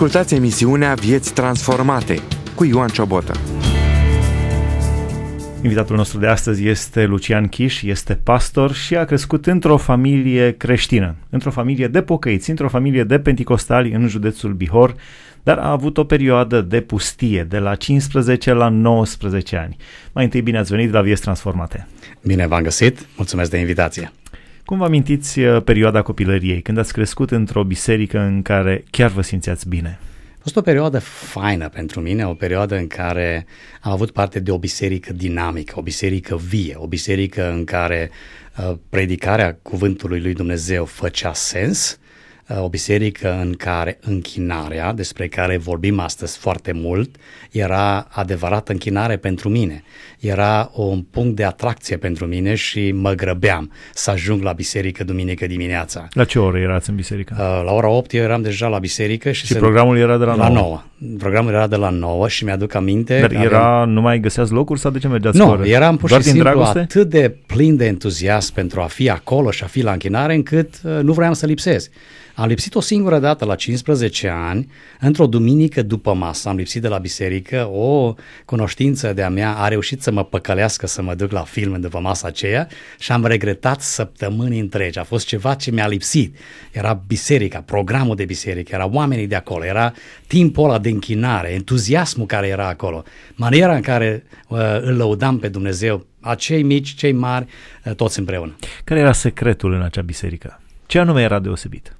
Ascultați emisiunea Vieți Transformate cu Ioan Ciobotă. Invitatul nostru de astăzi este Lucian Chiș, este pastor și a crescut într-o familie creștină, într-o familie de pocăiți, într-o familie de penticostali în județul Bihor, dar a avut o perioadă de pustie, de la 15 la 19 ani. Mai întâi bine ați venit la Vieți Transformate! Bine v-am găsit, mulțumesc de invitație! Cum vă amintiți uh, perioada copilăriei, când ați crescut într-o biserică în care chiar vă simțeați bine? A fost o perioadă faină pentru mine, o perioadă în care am avut parte de o biserică dinamică, o biserică vie, o biserică în care uh, predicarea cuvântului lui Dumnezeu făcea sens Uh, o biserică în care închinarea, despre care vorbim astăzi foarte mult, era adevărată închinare pentru mine. Era un punct de atracție pentru mine și mă grăbeam să ajung la biserică duminică dimineața. La ce oră erați în biserică? Uh, la ora 8 eu eram deja la biserică și, și se... programul era de la, la 9. 9. Programul era de la 9 și mi-aduc aminte. Dar era, nu mai găseați locuri sau de ce mergeați Nu, fără? eram pur Doar simplu dragoste? atât de plin de entuziasm pentru a fi acolo și a fi la închinare încât uh, nu vreau să lipsez. A lipsit o singură dată la 15 ani, într-o duminică după masă, am lipsit de la biserică, o cunoștință de-a mea a reușit să mă păcălească să mă duc la film după masa aceea și am regretat săptămâni întregi. A fost ceva ce mi-a lipsit. Era biserica, programul de biserică, era oamenii de acolo, era timpul ăla de închinare, entuziasmul care era acolo, maniera în care uh, îl lăudam pe Dumnezeu, acei mici, cei mari, uh, toți împreună. Care era secretul în acea biserică? Ce anume era deosebit?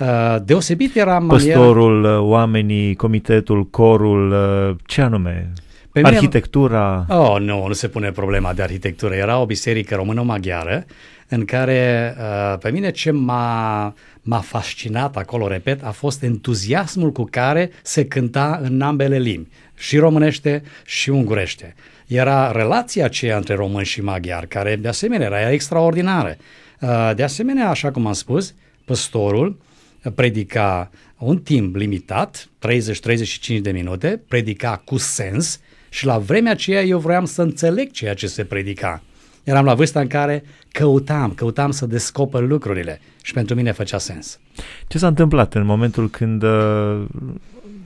Uh, deosebit era maniera... Păstorul, uh, oamenii, comitetul, corul, uh, ce anume? Pe Arhitectura? Mine... Oh, nu, nu se pune problema de arhitectură. Era o biserică română-maghiară în care pe mine ce m-a, m-a fascinat acolo, repet, a fost entuziasmul cu care se cânta în ambele limbi, și românește și ungurește. Era relația aceea între români și maghiari, care de asemenea era extraordinară. De asemenea, așa cum am spus, păstorul predica un timp limitat, 30-35 de minute, predica cu sens și la vremea aceea eu vroiam să înțeleg ceea ce se predica. Eram la vârsta în care căutam, căutam să descoper lucrurile și pentru mine făcea sens. Ce s-a întâmplat în momentul când uh,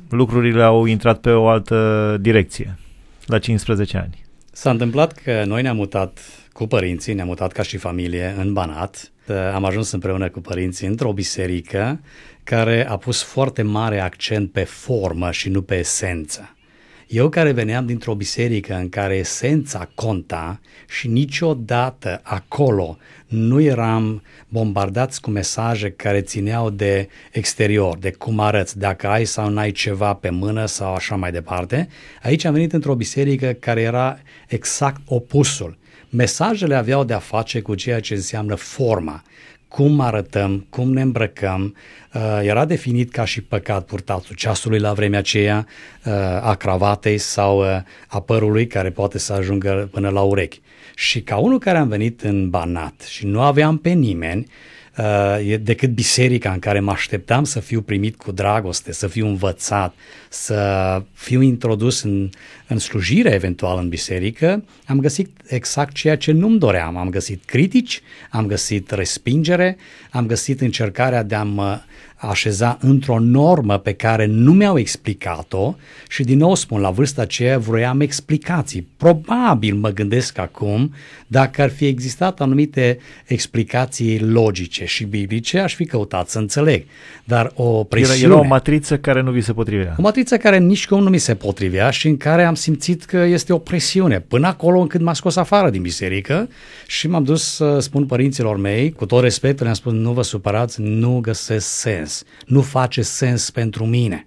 lucrurile au intrat pe o altă direcție, la 15 ani? S-a întâmplat că noi ne-am mutat cu părinții, ne-am mutat ca și familie în Banat, Ă, am ajuns împreună cu părinții într-o biserică care a pus foarte mare accent pe formă și nu pe esență. Eu care veneam dintr-o biserică în care esența conta și niciodată acolo nu eram bombardați cu mesaje care țineau de exterior, de cum arăți, dacă ai sau n-ai ceva pe mână sau așa mai departe. Aici am venit într-o biserică care era exact opusul Mesajele aveau de-a face cu ceea ce înseamnă forma, cum arătăm, cum ne îmbrăcăm. Uh, era definit ca și păcat purtatul ceasului la vremea aceea, uh, a cravatei sau uh, a părului care poate să ajungă până la urechi. Și ca unul care am venit în Banat și nu aveam pe nimeni, decât biserica în care mă așteptam să fiu primit cu dragoste, să fiu învățat, să fiu introdus în în slujire eventual în biserică, am găsit exact ceea ce nu-mi doream. Am găsit critici, am găsit respingere, am găsit încercarea de a mă așeza într-o normă pe care nu mi-au explicat-o și din nou spun, la vârsta aceea vroiam explicații. Probabil mă gândesc acum, dacă ar fi existat anumite explicații logice și biblice, aș fi căutat să înțeleg. Dar o presiune... Era, era o matriță care nu vi se potrivea. O matriță care nici cum nu mi se potrivea și în care am am simțit că este o presiune, până acolo încât m-a scos afară din biserică și m-am dus să spun părinților mei, cu tot respectul, le-am spus, nu vă supărați, nu găsesc sens, nu face sens pentru mine.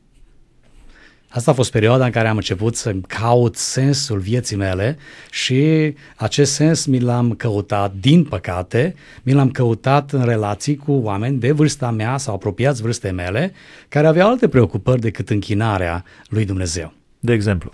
Asta a fost perioada în care am început să caut sensul vieții mele și acest sens mi l-am căutat, din păcate, mi l-am căutat în relații cu oameni de vârsta mea sau apropiați vârstei mele, care aveau alte preocupări decât închinarea lui Dumnezeu. De exemplu?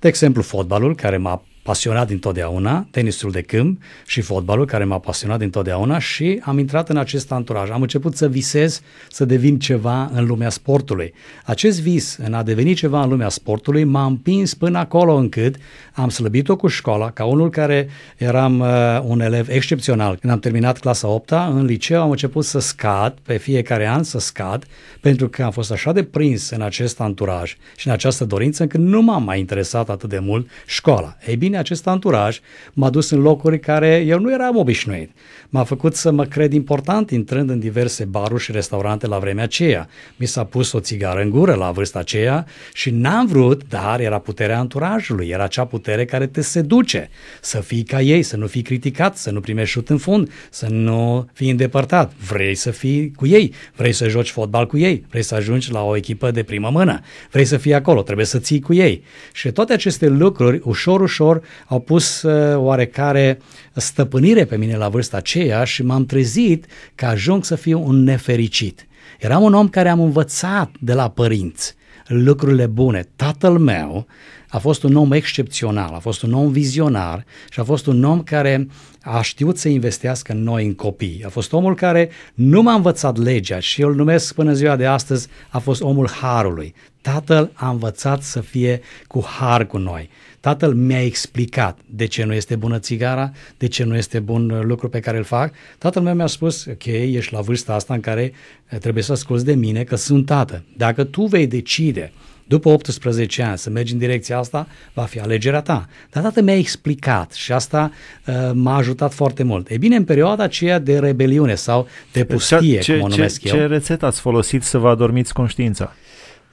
De exemplu, fotbalul, care m-a pasionat dintotdeauna, tenisul de câmp și fotbalul, care m-a pasionat dintotdeauna și am intrat în acest anturaj. Am început să visez să devin ceva în lumea sportului. Acest vis în a deveni ceva în lumea sportului m-a împins până acolo încât am slăbit-o cu școala, ca unul care eram uh, un elev excepțional. Când am terminat clasa 8 în liceu am început să scad, pe fiecare an să scad, pentru că am fost așa de prins în acest anturaj și în această dorință încât nu m-am mai interesat atât de mult școala. Ei bine, mine acest anturaj m-a dus în locuri care eu nu eram obișnuit. M-a făcut să mă cred important intrând în diverse baruri și restaurante la vremea aceea. Mi s-a pus o țigară în gură la vârsta aceea și n-am vrut, dar era puterea anturajului, era acea putere care te seduce să fii ca ei, să nu fii criticat, să nu primești șut în fund, să nu fii îndepărtat. Vrei să fii cu ei, vrei să joci fotbal cu ei, vrei să ajungi la o echipă de primă mână, vrei să fii acolo, trebuie să ții cu ei. Și toate aceste lucruri ușor, ușor au pus uh, oarecare stăpânire pe mine la vârsta aceea și m-am trezit că ajung să fiu un nefericit. Eram un om care am învățat de la părinți lucrurile bune. Tatăl meu a fost un om excepțional, a fost un om vizionar și a fost un om care a știut să investească în noi, în copii. A fost omul care nu m-a învățat legea și eu îl numesc până ziua de astăzi, a fost omul harului. Tatăl a învățat să fie cu har cu noi tatăl mi-a explicat de ce nu este bună țigara, de ce nu este bun uh, lucru pe care îl fac. Tatăl meu mi-a spus, ok, ești la vârsta asta în care uh, trebuie să asculți de mine că sunt tată. Dacă tu vei decide după 18 ani să mergi în direcția asta, va fi alegerea ta. Dar tatăl mi-a explicat și asta uh, m-a ajutat foarte mult. E bine, în perioada aceea de rebeliune sau de pustie, ce, cum o numesc ce, eu. Ce rețetă ați folosit să vă adormiți conștiința?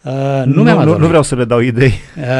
Uh, nu, nu, nu, nu vreau să le dau idei.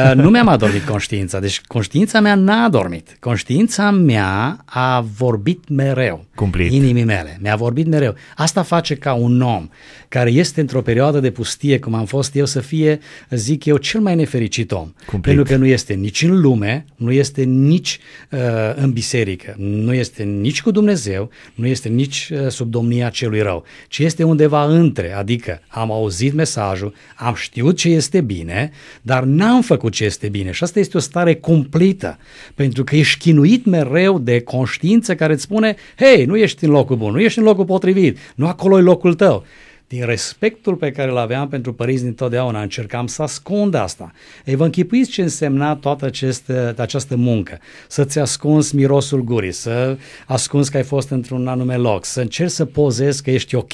Uh, nu mi-am adormit conștiința. Deci conștiința mea n-a adormit. Conștiința mea a vorbit mereu. Cumplit. Inimii mele. Mi-a vorbit mereu. Asta face ca un om care este într-o perioadă de pustie, cum am fost eu, să fie, zic eu, cel mai nefericit om. Cumplit. Pentru că nu este nici în lume, nu este nici uh, în biserică, nu este nici cu Dumnezeu, nu este nici uh, sub domnia celui rău, ci este undeva între. Adică am auzit mesajul, am știut știut ce este bine, dar n-am făcut ce este bine și asta este o stare cumplită, pentru că ești chinuit mereu de conștiință care îți spune, hei, nu ești în locul bun, nu ești în locul potrivit, nu acolo e locul tău din respectul pe care îl aveam pentru părinți dintotdeauna, încercam să ascund asta. Ei, vă închipuiți ce însemna toată aceste, această muncă. Să-ți ascunzi mirosul gurii, să ascunzi că ai fost într-un anume loc, să încerci să pozezi că ești ok.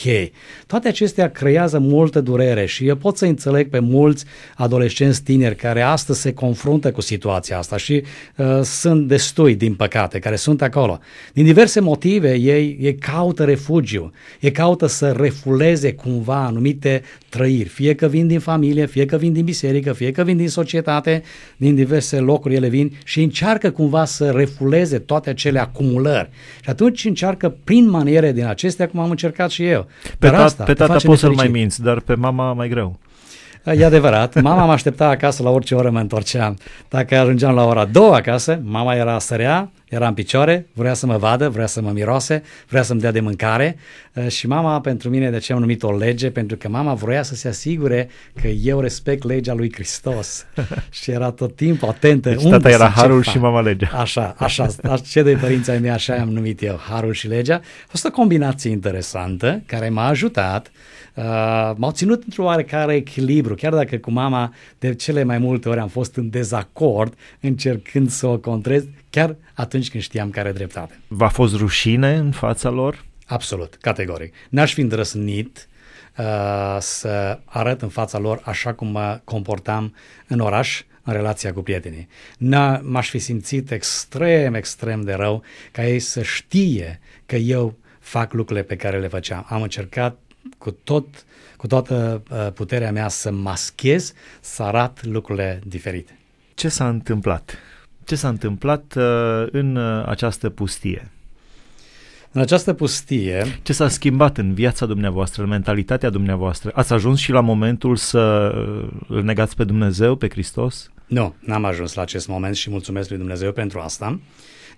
Toate acestea creează multă durere și eu pot să înțeleg pe mulți adolescenți tineri care astăzi se confruntă cu situația asta și uh, sunt destui, din păcate, care sunt acolo. Din diverse motive, ei, ei caută refugiu, ei caută să refuleze cumva anumite trăiri, fie că vin din familie, fie că vin din biserică, fie că vin din societate, din diverse locuri ele vin și încearcă cumva să refuleze toate acele acumulări. Și atunci încearcă prin maniere din acestea, cum am încercat și eu. Pe, ta, asta pe tata poți să-l mai minți, dar pe mama mai greu. E adevărat, mama mă aștepta acasă la orice oră mă întorceam. Dacă ajungeam la ora două acasă, mama era sărea, era în picioare, vrea să mă vadă, vrea să mă miroase, vrea să-mi dea de mâncare și mama pentru mine de ce am numit o lege, pentru că mama vrea să se asigure că eu respect legea lui Hristos și era tot timpul atentă. Deci tata era harul și mama legea. Așa, așa, ce de părinții ai mei așa am numit eu, harul și legea. A fost o combinație interesantă care m-a ajutat Uh, m-au ținut într-o oarecare echilibru, chiar dacă cu mama de cele mai multe ori am fost în dezacord încercând să o contrez, chiar atunci când știam care e dreptate. V-a fost rușine în fața lor? Absolut, categoric. N-aș fi îndrăsnit uh, să arăt în fața lor așa cum mă comportam în oraș, în relația cu prietenii. N-a, m-aș fi simțit extrem, extrem de rău ca ei să știe că eu fac lucrurile pe care le făceam. Am încercat cu, tot, cu toată uh, puterea mea să maschez, să arat lucrurile diferite. Ce s-a întâmplat? Ce s-a întâmplat uh, în uh, această pustie? În această pustie... Ce s-a schimbat în viața dumneavoastră, în mentalitatea dumneavoastră? Ați ajuns și la momentul să îl negați pe Dumnezeu, pe Hristos? Nu, n-am ajuns la acest moment și mulțumesc lui Dumnezeu pentru asta.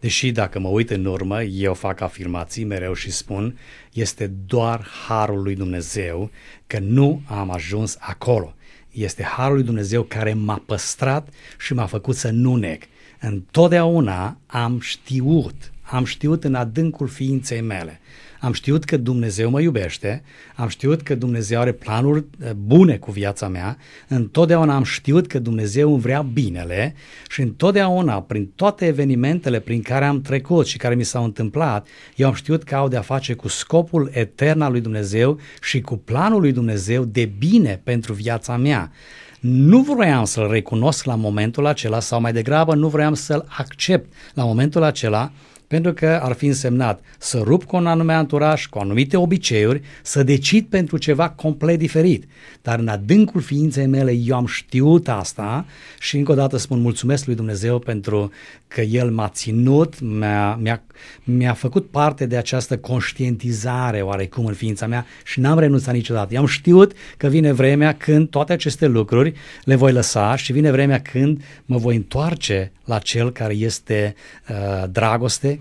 Deși dacă mă uit în urmă, eu fac afirmații mereu și spun, este doar harul lui Dumnezeu că nu am ajuns acolo. Este harul lui Dumnezeu care m-a păstrat și m-a făcut să nu nec. Întotdeauna am știut, am știut în adâncul ființei mele am știut că Dumnezeu mă iubește, am știut că Dumnezeu are planuri eh, bune cu viața mea, întotdeauna am știut că Dumnezeu îmi vrea binele și întotdeauna, prin toate evenimentele prin care am trecut și care mi s-au întâmplat, eu am știut că au de-a face cu scopul etern al lui Dumnezeu și cu planul lui Dumnezeu de bine pentru viața mea. Nu vroiam să-l recunosc la momentul acela sau mai degrabă nu vroiam să-l accept la momentul acela, pentru că ar fi însemnat să rup cu un anume anturaj, cu anumite obiceiuri, să decid pentru ceva complet diferit. Dar în adâncul ființei mele eu am știut asta și încă o dată spun mulțumesc lui Dumnezeu pentru că El m-a ținut, mi-a, mi-a, mi-a făcut parte de această conștientizare oarecum în ființa mea și n-am renunțat niciodată. Eu am știut că vine vremea când toate aceste lucruri le voi lăsa și vine vremea când mă voi întoarce la Cel care este uh, dragoste,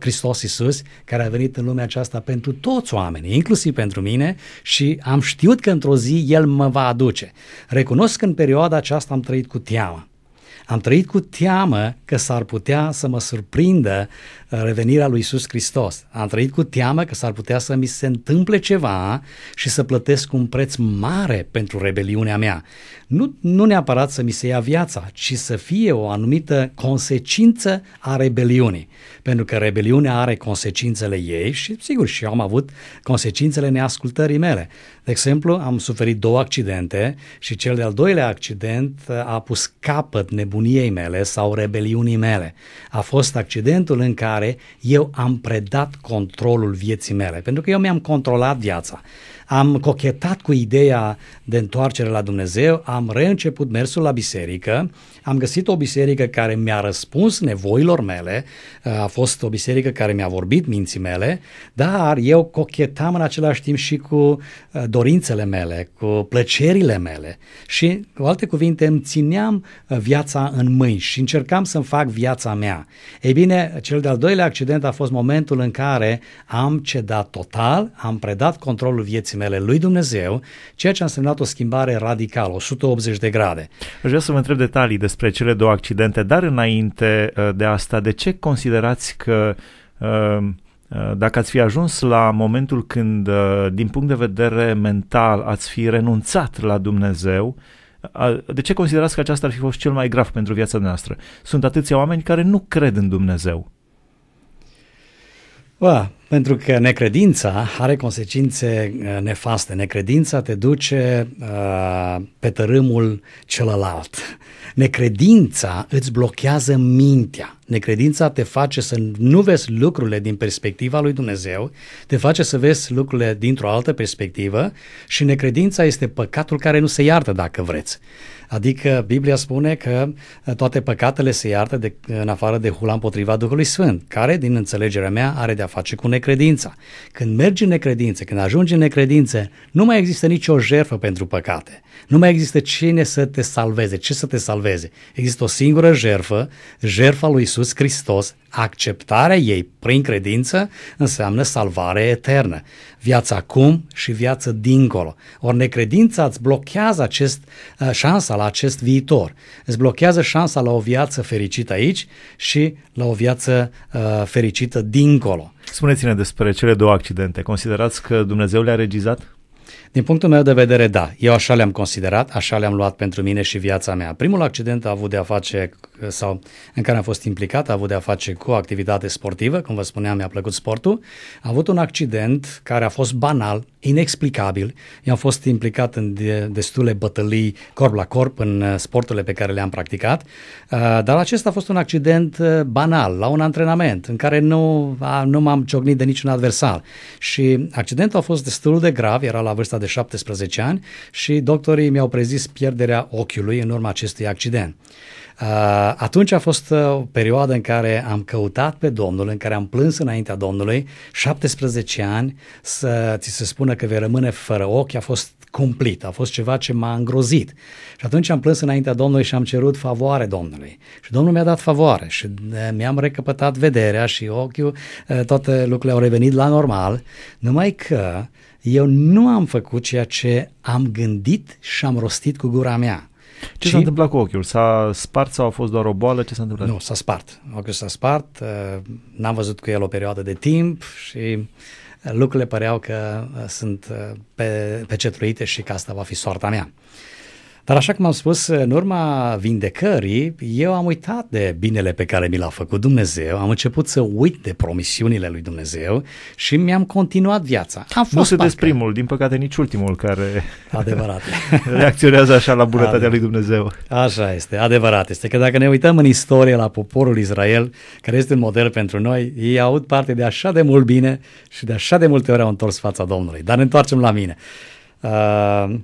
Hristos Iisus, care a venit în lumea aceasta pentru toți oamenii, inclusiv pentru mine și am știut că într-o zi El mă va aduce. Recunosc că în perioada aceasta am trăit cu teamă. Am trăit cu teamă că s-ar putea să mă surprindă revenirea lui Isus Hristos. Am trăit cu teamă că s-ar putea să mi se întâmple ceva și să plătesc un preț mare pentru rebeliunea mea. Nu, nu neapărat să mi se ia viața, ci să fie o anumită consecință a rebeliunii. Pentru că rebeliunea are consecințele ei și, sigur, și eu am avut consecințele neascultării mele. De exemplu, am suferit două accidente și cel de-al doilea accident a pus capăt nebuniei mele sau rebeliunii mele. A fost accidentul în care care eu am predat controlul vieții mele, pentru că eu mi-am controlat viața am cochetat cu ideea de întoarcere la Dumnezeu, am reînceput mersul la biserică, am găsit o biserică care mi-a răspuns nevoilor mele, a fost o biserică care mi-a vorbit minții mele, dar eu cochetam în același timp și cu uh, dorințele mele, cu plăcerile mele și, cu alte cuvinte, îmi țineam uh, viața în mâini și încercam să-mi fac viața mea. Ei bine, cel de-al doilea accident a fost momentul în care am cedat total, am predat controlul vieții mele lui Dumnezeu, ceea ce a însemnat o schimbare radicală, 180 de grade. Aș vrea să vă întreb detalii despre cele două accidente, dar înainte uh, de asta, de ce considerați că uh, uh, dacă ați fi ajuns la momentul când, din punct de vedere mental, ați fi renunțat la Dumnezeu, de ce considerați că aceasta ar fi fost cel mai grav pentru viața noastră? Sunt atâția oameni care nu cred în Dumnezeu. Bă, pentru că necredința are consecințe uh, nefaste. Necredința te duce uh, pe tărâmul celălalt. Necredința îți blochează mintea. Necredința te face să nu vezi lucrurile din perspectiva lui Dumnezeu, te face să vezi lucrurile dintr-o altă perspectivă și necredința este păcatul care nu se iartă, dacă vreți. Adică Biblia spune că uh, toate păcatele se iartă de, uh, în afară de hula împotriva Duhului Sfânt, care, din înțelegerea mea, are de-a face cu necredința. Când mergi în necredință, când ajungi în necredință, nu mai există nicio jertfă pentru păcate. Nu mai există cine să te salveze, ce să te salveze. Există o singură jertfă, jertfa lui Iisus Hristos, Acceptarea ei prin credință înseamnă salvare eternă, viața acum și viață dincolo. Ori necredința îți blochează acest, uh, șansa la acest viitor, îți blochează șansa la o viață fericită aici și la o viață uh, fericită dincolo. Spuneți-ne despre cele două accidente. Considerați că Dumnezeu le-a regizat? Din punctul meu de vedere, da. Eu așa le-am considerat, așa le-am luat pentru mine și viața mea. Primul accident a avut de a face Uh, sau în care am fost implicat, a avut de-a face cu activitate sportivă, cum vă spuneam, mi-a plăcut sportul, a avut un accident care a fost banal, inexplicabil. Eu am fost implicat în destule bătălii corp la corp în uh, sporturile pe care le-am practicat, uh, dar acesta a fost un accident banal, la un antrenament, în care nu, nu m-am ciocnit de niciun adversar. Și accidentul a fost destul de grav, era la vârsta de 17 ani și doctorii mi-au prezis pierderea ochiului în urma acestui accident. Uh, Uh, atunci a fost uh, o perioadă în care am căutat pe Domnul, în care am plâns înaintea Domnului, 17 ani, să ți se spună că vei rămâne fără ochi a fost cumplit, a fost ceva ce m-a îngrozit. Și atunci am plâns înaintea Domnului și am cerut favoare Domnului. Și Domnul mi-a dat favoare și uh, mi-am recăpătat vederea și ochiul, toate lucrurile au revenit la normal, numai că eu nu am făcut ceea ce am gândit și am rostit cu gura mea. Ce și... s-a întâmplat cu ochiul? S-a spart sau a fost doar o boală? Ce s-a întâmplat? Nu, s-a spart. Ochiul s-a spart, uh, n-am văzut cu el o perioadă de timp și uh, lucrurile păreau că uh, sunt pe, pecetruite și că asta va fi soarta mea. Uh, dar așa cum am spus, în urma vindecării, eu am uitat de binele pe care mi l-a făcut Dumnezeu, am început să uit de promisiunile lui Dumnezeu și mi-am continuat viața. Am fost nu sunteți parcă. primul, din păcate nici ultimul care adevărat. reacționează așa la bunătatea adevărat. lui Dumnezeu. Așa este, adevărat este că dacă ne uităm în istorie la poporul Israel, care este un model pentru noi, ei au avut parte de așa de mult bine și de așa de multe ori au întors fața Domnului. Dar ne întoarcem la mine. Uh,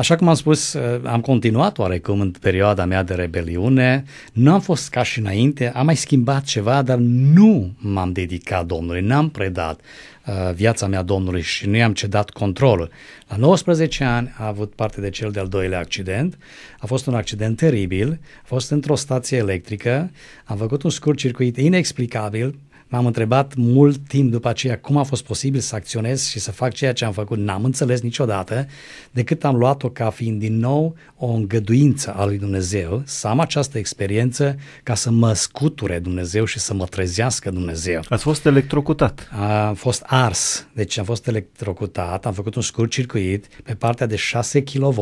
Așa cum am spus, uh, am continuat oarecum în perioada mea de rebeliune, nu am fost ca și înainte, am mai schimbat ceva, dar nu m-am dedicat Domnului, n-am predat uh, viața mea Domnului și nu i-am cedat controlul. La 19 ani a avut parte de cel de-al doilea accident, a fost un accident teribil, a fost într-o stație electrică, am făcut un scurt circuit inexplicabil, M-am întrebat mult timp după aceea cum a fost posibil să acționez și să fac ceea ce am făcut. N-am înțeles niciodată decât am luat-o ca fiind din nou o îngăduință a lui Dumnezeu să am această experiență ca să mă scuture Dumnezeu și să mă trezească Dumnezeu. Ați fost electrocutat. Am fost ars, deci am fost electrocutat, am făcut un scurt circuit pe partea de 6 kV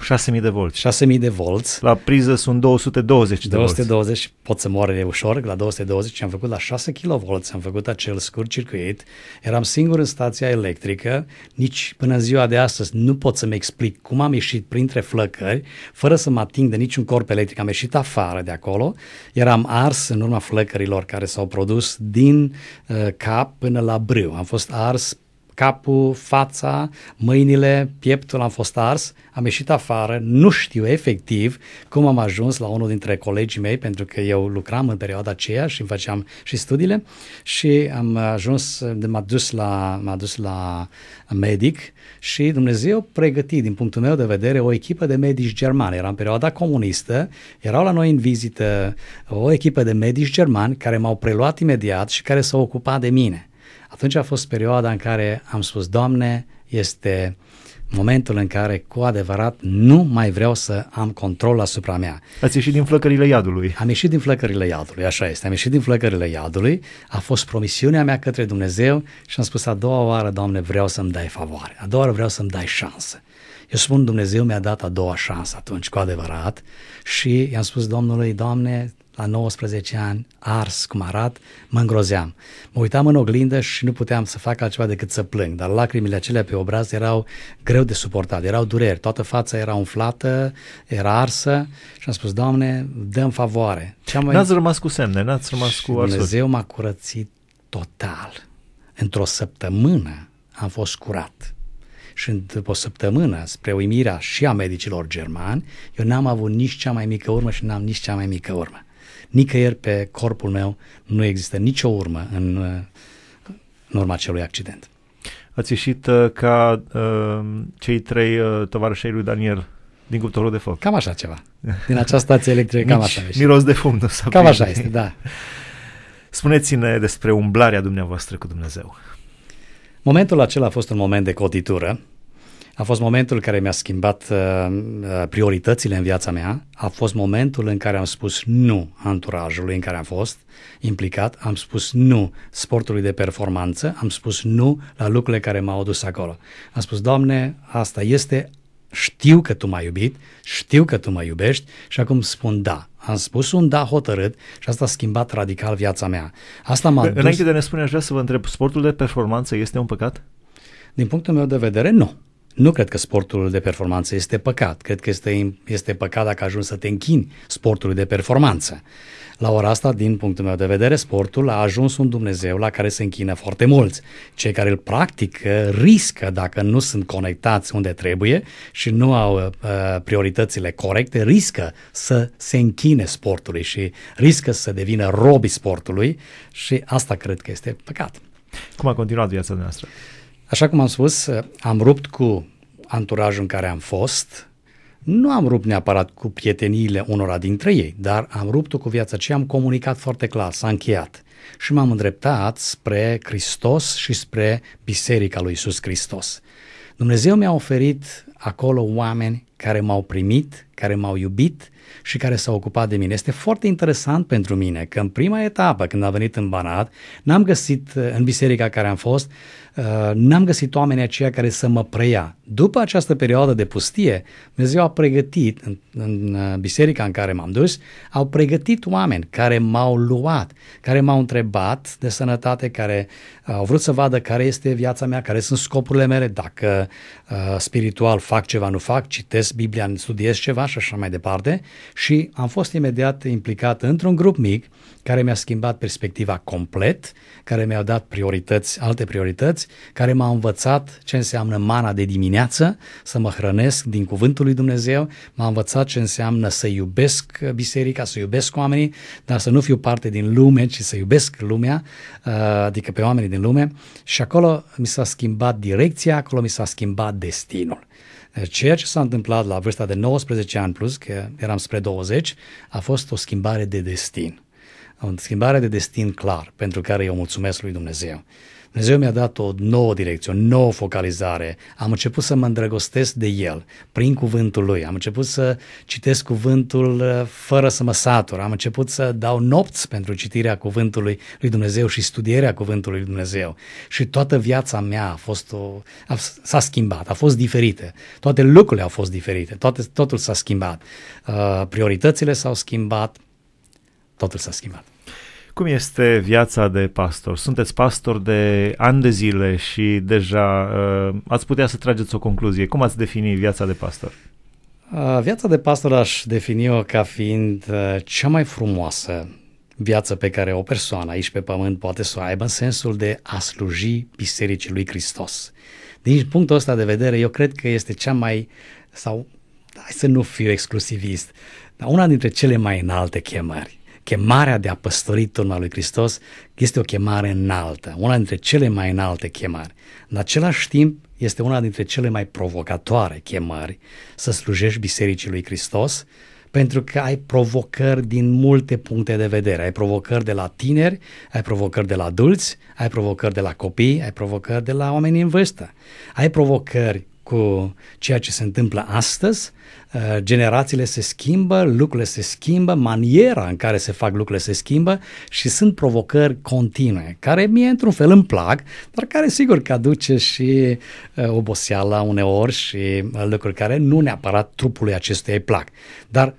6000 de volți. 6000 de volți. La priză sunt 220 de 220 volți. pot să moare ușor la 220 și am făcut la 6 kV, am făcut acel scurt circuit, eram singur în stația electrică, nici până în ziua de astăzi nu pot să-mi explic cum am ieșit printre flăcări, fără să mă ating de niciun corp electric, am ieșit afară de acolo, eram ars în urma flăcărilor care s-au produs din uh, cap până la brâu, am fost ars capul, fața, mâinile, pieptul am fost ars, am ieșit afară, nu știu efectiv cum am ajuns la unul dintre colegii mei, pentru că eu lucram în perioada aceea și îmi făceam și studiile și am ajuns, m-a dus la, m-a dus la medic și Dumnezeu pregăti, din punctul meu de vedere, o echipă de medici germani. Era în perioada comunistă, erau la noi în vizită o echipă de medici germani care m-au preluat imediat și care s-au ocupat de mine. Atunci a fost perioada în care am spus, Doamne, este momentul în care cu adevărat nu mai vreau să am control asupra mea. Ați ieșit din flăcările iadului. Am ieșit din flăcările iadului, așa este. Am ieșit din flăcările iadului, a fost promisiunea mea către Dumnezeu și am spus a doua oară, Doamne, vreau să-mi dai favoare, a doua oară vreau să-mi dai șansă. Eu spun, Dumnezeu mi-a dat a doua șansă atunci, cu adevărat, și i-am spus Domnului, Doamne, la 19 ani, ars cum arat, mă îngrozeam. Mă uitam în oglindă și nu puteam să fac altceva decât să plâng, dar lacrimile acelea pe obraz erau greu de suportat, erau dureri, toată fața era umflată, era arsă și am spus, Doamne, dăm favoare. mai... N-ați rămas cu semne, n-ați rămas cu arsuri. Dumnezeu m-a curățit total. Într-o săptămână am fost curat și după o săptămână, spre uimirea și a medicilor germani, eu n-am avut nici cea mai mică urmă și n-am nici cea mai mică urmă nicăieri pe corpul meu nu există nicio urmă în, în urma acelui accident. Ați ieșit uh, ca uh, cei trei uh, tovarășei lui Daniel din cuptorul de foc. Cam așa ceva. Din această stație electrică, cam așa. Miros de fum. Nu s-a cam așa este, da. Spuneți-ne despre umblarea dumneavoastră cu Dumnezeu. Momentul acela a fost un moment de cotitură a fost momentul care mi-a schimbat uh, uh, prioritățile în viața mea, a fost momentul în care am spus nu anturajului în care am fost implicat, am spus nu sportului de performanță, am spus nu la lucrurile care m-au dus acolo. Am spus, Doamne, asta este, știu că Tu m-ai iubit, știu că Tu mă iubești și acum spun da. Am spus un da hotărât și asta a schimbat radical viața mea. Asta m-a Înainte dus... de a ne spune, aș vrea să vă întreb, sportul de performanță este un păcat? Din punctul meu de vedere, nu. Nu cred că sportul de performanță este păcat. Cred că este, este păcat dacă ajungi să te închini sportului de performanță. La ora asta, din punctul meu de vedere, sportul a ajuns un Dumnezeu la care se închină foarte mulți. Cei care îl practică riscă, dacă nu sunt conectați unde trebuie și nu au uh, prioritățile corecte, riscă să se închine sportului și riscă să devină robi sportului și asta cred că este păcat. Cum a continuat viața noastră? Uh, Așa cum am spus, am rupt cu anturajul în care am fost, nu am rupt neapărat cu prieteniile unora dintre ei, dar am rupt cu viața ce am comunicat foarte clar, s-a încheiat și m-am îndreptat spre Hristos și spre Biserica lui Isus Hristos. Dumnezeu mi-a oferit acolo oameni care m-au primit, care m-au iubit și care s-au ocupat de mine. Este foarte interesant pentru mine că în prima etapă, când am venit în Banat, n-am găsit în biserica care am fost Uh, n-am găsit oamenii aceia care să mă preia. După această perioadă de pustie, Dumnezeu a pregătit, în, în uh, biserica în care m-am dus, au pregătit oameni care m-au luat, care m-au întrebat de sănătate, care au vrut să vadă care este viața mea, care sunt scopurile mele, dacă Uh, spiritual, fac ceva, nu fac, citesc Biblia, studiez ceva și așa mai departe și am fost imediat implicat într-un grup mic care mi-a schimbat perspectiva complet, care mi-a dat priorități, alte priorități, care m-a învățat ce înseamnă mana de dimineață, să mă hrănesc din cuvântul lui Dumnezeu, m-a învățat ce înseamnă să iubesc biserica, să iubesc oamenii, dar să nu fiu parte din lume, ci să iubesc lumea, uh, adică pe oamenii din lume și acolo mi s-a schimbat direcția, acolo mi s-a schimbat destinul. Deci, ceea ce s-a întâmplat la vârsta de 19 ani plus, că eram spre 20, a fost o schimbare de destin. O schimbare de destin clar, pentru care eu mulțumesc lui Dumnezeu. Dumnezeu mi-a dat o nouă direcție, o nouă focalizare. Am început să mă îndrăgostesc de El prin cuvântul Lui. Am început să citesc cuvântul uh, fără să mă satur. Am început să dau nopți pentru citirea cuvântului Lui Dumnezeu și studierea cuvântului Lui Dumnezeu. Și toată viața mea a fost o, a, s-a schimbat, a fost diferită. Toate lucrurile au fost diferite, toate, totul s-a schimbat. Uh, prioritățile s-au schimbat, totul s-a schimbat. Cum este viața de pastor? Sunteți pastor de ani de zile și deja uh, ați putea să trageți o concluzie. Cum ați defini viața de pastor? Uh, viața de pastor aș defini-o ca fiind uh, cea mai frumoasă viață pe care o persoană aici pe pământ poate să o aibă în sensul de a sluji Bisericii lui Hristos. Din punctul ăsta de vedere, eu cred că este cea mai, sau hai să nu fiu exclusivist, dar una dintre cele mai înalte chemări chemarea de a păstori turma lui Hristos este o chemare înaltă, una dintre cele mai înalte chemări. În același timp, este una dintre cele mai provocatoare chemări să slujești Bisericii lui Hristos, pentru că ai provocări din multe puncte de vedere. Ai provocări de la tineri, ai provocări de la adulți, ai provocări de la copii, ai provocări de la oameni în vârstă. Ai provocări cu ceea ce se întâmplă astăzi, uh, generațiile se schimbă, lucrurile se schimbă, maniera în care se fac lucrurile se schimbă și sunt provocări continue, care mie într-un fel îmi plac, dar care sigur că aduce și uh, oboseala uneori și uh, lucruri care nu neapărat trupului acestuia îi plac. Dar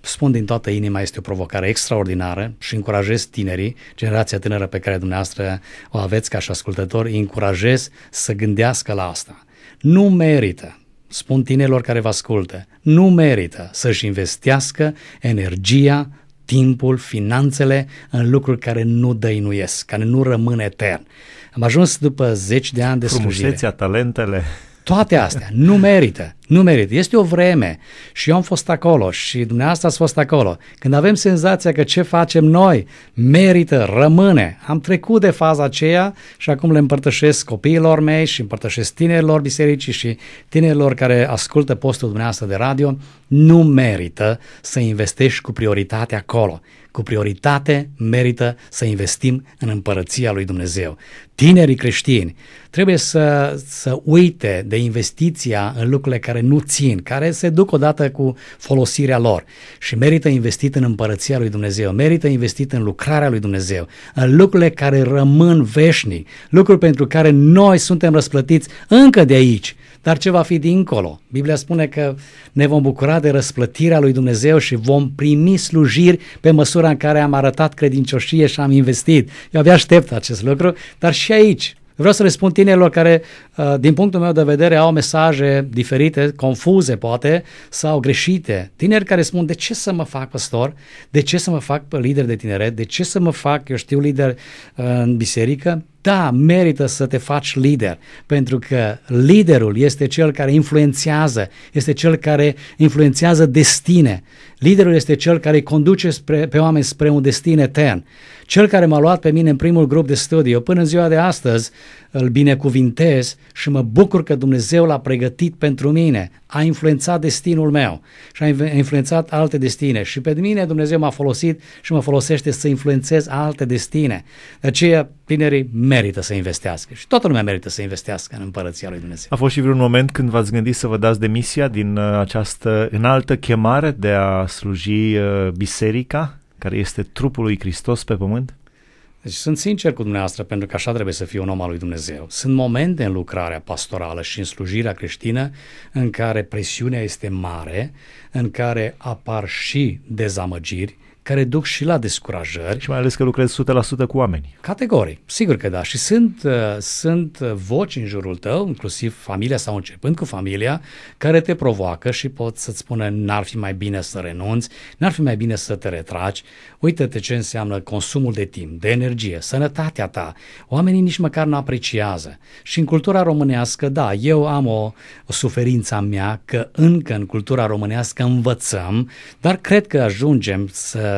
spun din toată inima, este o provocare extraordinară și încurajez tinerii, generația tânără pe care dumneavoastră o aveți ca și ascultători, îi încurajez să gândească la asta. Nu merită, spun tinerilor care vă ascultă, nu merită să-și investească energia, timpul, finanțele în lucruri care nu dăinuiesc, care nu rămân etern. Am ajuns după zeci de ani de Frumusețea, slujire. talentele. Toate astea nu merită, nu merită. Este o vreme și eu am fost acolo și dumneavoastră ați fost acolo. Când avem senzația că ce facem noi merită, rămâne. Am trecut de faza aceea și acum le împărtășesc copiilor mei și împărtășesc tinerilor bisericii și tinerilor care ascultă postul dumneavoastră de radio. Nu merită să investești cu prioritate acolo cu prioritate merită să investim în împărăția lui Dumnezeu. Tinerii creștini trebuie să, să uite de investiția în lucrurile care nu țin, care se duc odată cu folosirea lor și merită investit în împărăția lui Dumnezeu, merită investit în lucrarea lui Dumnezeu, în lucrurile care rămân veșnic, lucruri pentru care noi suntem răsplătiți încă de aici dar ce va fi dincolo. Biblia spune că ne vom bucura de răsplătirea lui Dumnezeu și vom primi slujiri pe măsura în care am arătat credincioșie și am investit. Eu abia aștept acest lucru, dar și aici Vreau să răspund tinerilor care, uh, din punctul meu de vedere, au mesaje diferite, confuze poate, sau greșite. Tineri care spun, de ce să mă fac păstor? De ce să mă fac lider de tineret? De ce să mă fac, eu știu, lider uh, în biserică? Da, merită să te faci lider, pentru că liderul este cel care influențează, este cel care influențează destine. Liderul este cel care conduce spre, pe oameni spre un destin etern. Cel care m-a luat pe mine în primul grup de studiu, până în ziua de astăzi, îl binecuvintez și mă bucur că Dumnezeu l-a pregătit pentru mine a influențat destinul meu și a influențat alte destine și pe mine Dumnezeu m-a folosit și mă folosește să influențez alte destine. De aceea tinerii merită să investească și toată lumea merită să investească în împărăția lui Dumnezeu. A fost și vreun moment când v-ați gândit să vă dați demisia din uh, această înaltă chemare de a sluji uh, biserica care este trupul lui Hristos pe pământ? Deci sunt sincer cu dumneavoastră, pentru că așa trebuie să fie un om al lui Dumnezeu. Sunt momente în lucrarea pastorală și în slujirea creștină în care presiunea este mare, în care apar și dezamăgiri, care duc și la descurajări. Și mai ales că lucrezi 100% cu oameni. Categoric, sigur că da. Și sunt, uh, sunt uh, voci în jurul tău, inclusiv familia sau începând cu familia, care te provoacă și pot să-ți spună n-ar fi mai bine să renunți, n-ar fi mai bine să te retragi. Uită-te ce înseamnă consumul de timp, de energie, sănătatea ta. Oamenii nici măcar nu apreciază. Și în cultura românească, da, eu am o, o suferință a mea că încă în cultura românească învățăm, dar cred că ajungem să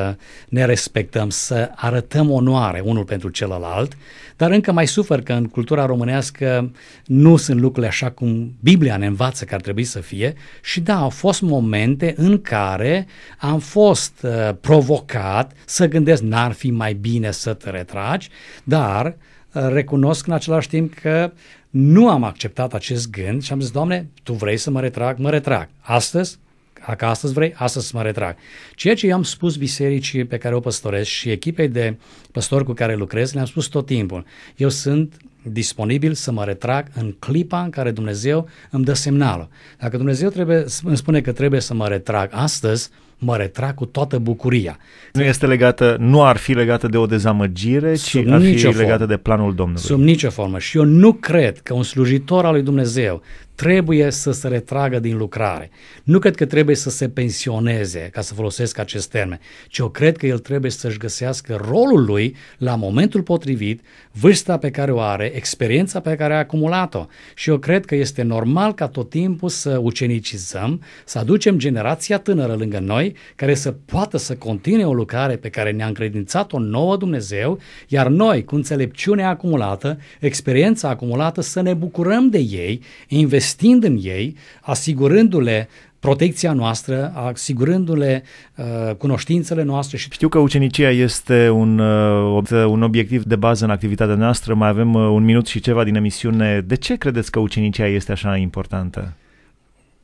ne respectăm, să arătăm onoare unul pentru celălalt, dar încă mai sufăr că în cultura românească nu sunt lucrurile așa cum Biblia ne învață că ar trebui să fie și da, au fost momente în care am fost uh, provocat să gândesc n-ar fi mai bine să te retragi, dar uh, recunosc în același timp că nu am acceptat acest gând și am zis, Doamne, Tu vrei să mă retrag, mă retrag. Astăzi dacă astăzi vrei, astăzi mă retrag. Ceea ce i-am spus bisericii pe care o păstoresc și echipei de păstori cu care lucrez, le-am spus tot timpul. Eu sunt disponibil să mă retrag în clipa în care Dumnezeu îmi dă semnalul. Dacă Dumnezeu trebuie, îmi spune că trebuie să mă retrag astăzi, mă retrag cu toată bucuria. Nu este legată, nu ar fi legată de o dezamăgire, Sub ci ar fi formă. legată de planul Domnului. Sub nicio formă. Și eu nu cred că un slujitor al lui Dumnezeu trebuie să se retragă din lucrare. Nu cred că trebuie să se pensioneze, ca să folosesc acest termen, ci eu cred că el trebuie să-și găsească rolul lui la momentul potrivit, vârsta pe care o are, experiența pe care a acumulat-o. Și eu cred că este normal ca tot timpul să ucenicizăm, să aducem generația tânără lângă noi care să poată să continue o lucrare pe care ne-a încredințat-o nouă Dumnezeu, iar noi, cu înțelepciunea acumulată, experiența acumulată, să ne bucurăm de ei, investind în ei, asigurându-le protecția noastră, asigurându-le uh, cunoștințele noastre. Și... Știu că ucenicia este un, uh, un obiectiv de bază în activitatea noastră, mai avem uh, un minut și ceva din emisiune. De ce credeți că ucenicia este așa importantă?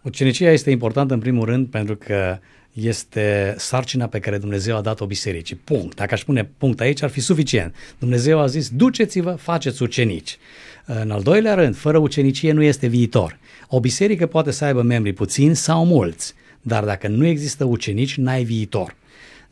Ucenicia este importantă în primul rând pentru că este sarcina pe care Dumnezeu a dat-o bisericii. Punct. Dacă aș pune punct aici, ar fi suficient. Dumnezeu a zis, duceți-vă, faceți ucenici. În al doilea rând, fără ucenicie nu este viitor. O biserică poate să aibă membri puțini sau mulți, dar dacă nu există ucenici, n-ai viitor.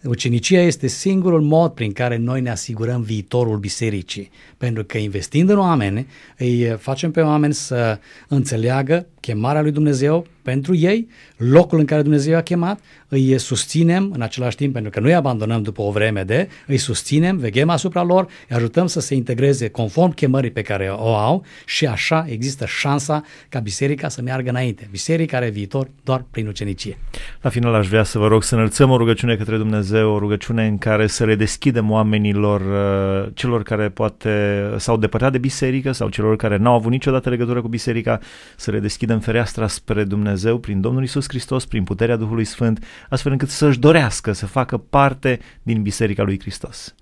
Ucenicia este singurul mod prin care noi ne asigurăm viitorul bisericii, pentru că investind în oameni, îi facem pe oameni să înțeleagă chemarea lui Dumnezeu pentru ei, locul în care Dumnezeu a chemat, îi susținem în același timp, pentru că nu îi abandonăm după o vreme de, îi susținem, veghem asupra lor, îi ajutăm să se integreze conform chemării pe care o au și așa există șansa ca biserica să meargă înainte. Biserica are viitor doar prin ucenicie. La final aș vrea să vă rog să înălțăm o rugăciune către Dumnezeu, o rugăciune în care să le deschidem oamenilor, uh, celor care poate s-au depărtat de biserică sau celor care n-au avut niciodată legătură cu biserica, să le deschidem deschidem fereastra spre Dumnezeu prin Domnul Isus Hristos, prin puterea Duhului Sfânt, astfel încât să-și dorească să facă parte din Biserica lui Hristos.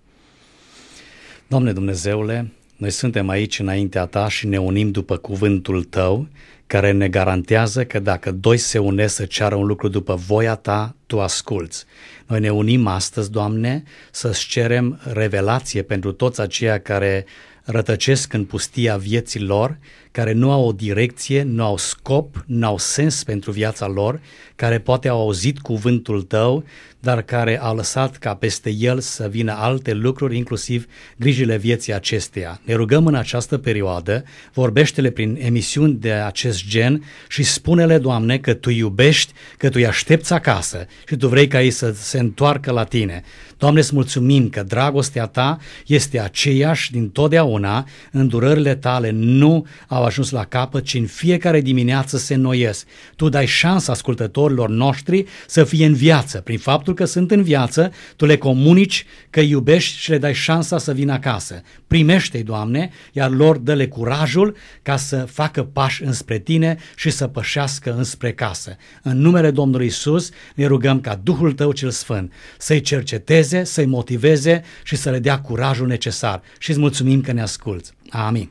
Doamne Dumnezeule, noi suntem aici înaintea Ta și ne unim după cuvântul Tău, care ne garantează că dacă doi se unesc să ceară un lucru după voia Ta, Tu asculți. Noi ne unim astăzi, Doamne, să-ți cerem revelație pentru toți aceia care rătăcesc în pustia vieții lor care nu au o direcție, nu au scop, nu au sens pentru viața lor, care poate au auzit cuvântul tău, dar care a lăsat ca peste el să vină alte lucruri, inclusiv grijile vieții acesteia. Ne rugăm în această perioadă, vorbește-le prin emisiuni de acest gen și spune-le, Doamne, că Tu iubești, că Tu îi aștepți acasă și Tu vrei ca ei să se întoarcă la Tine. Doamne, îți mulțumim că dragostea Ta este aceeași din totdeauna, îndurările Tale nu au au ajuns la capăt ci în fiecare dimineață se noiesc. Tu dai șansa ascultătorilor noștri să fie în viață. Prin faptul că sunt în viață, tu le comunici că iubești și le dai șansa să vină acasă. Primește-i, Doamne, iar lor dă-le curajul ca să facă pași înspre Tine și să pășească înspre casă. În numele Domnului Isus ne rugăm ca Duhul Tău cel Sfânt să-i cerceteze, să-i motiveze și să le dea curajul necesar. Și îți mulțumim că ne asculți. Amin.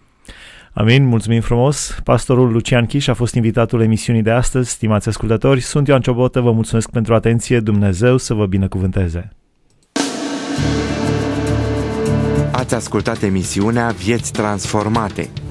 Amin, mulțumim frumos. Pastorul Lucian Chiș a fost invitatul emisiunii de astăzi. Stimați ascultători, sunt Ioan Ciobotă, vă mulțumesc pentru atenție, Dumnezeu să vă binecuvânteze. Ați ascultat emisiunea Vieți Transformate